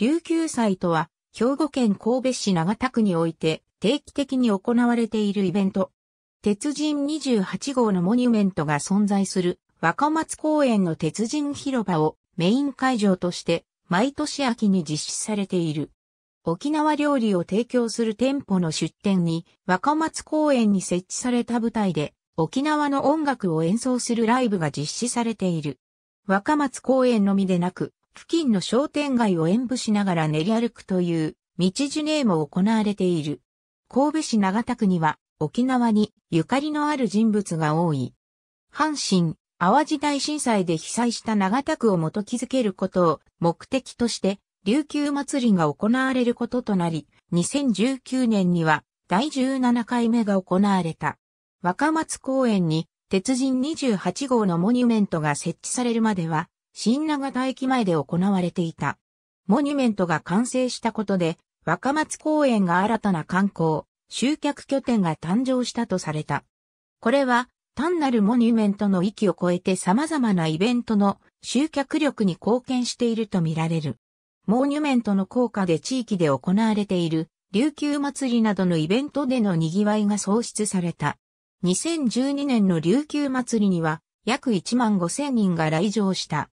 琉球祭とは、兵庫県神戸市長田区において定期的に行われているイベント。鉄人28号のモニュメントが存在する若松公園の鉄人広場をメイン会場として毎年秋に実施されている。沖縄料理を提供する店舗の出店に若松公園に設置された舞台で沖縄の音楽を演奏するライブが実施されている。若松公園のみでなく付近の商店街を演舞しながら練り歩くという道ジュネーも行われている。神戸市長田区には沖縄にゆかりのある人物が多い。阪神、淡路大震災で被災した長田区を元気づけることを目的として琉球祭りが行われることとなり、2019年には第17回目が行われた。若松公園に鉄人28号のモニュメントが設置されるまでは新長田駅前で行われていた。モニュメントが完成したことで、若松公園が新たな観光、集客拠点が誕生したとされた。これは、単なるモニュメントの域を超えて様々なイベントの集客力に貢献しているとみられる。モニュメントの効果で地域で行われている琉球祭りなどのイベントでの賑わいが創出された。2012年の琉球祭りには約1万5千人が来場した。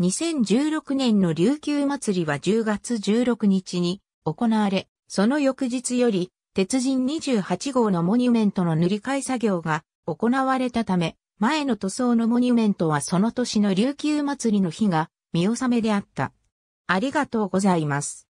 2016年の琉球祭りは10月16日に行われ、その翌日より、鉄人28号のモニュメントの塗り替え作業が行われたため、前の塗装のモニュメントはその年の琉球祭りの日が見納めであった。ありがとうございます。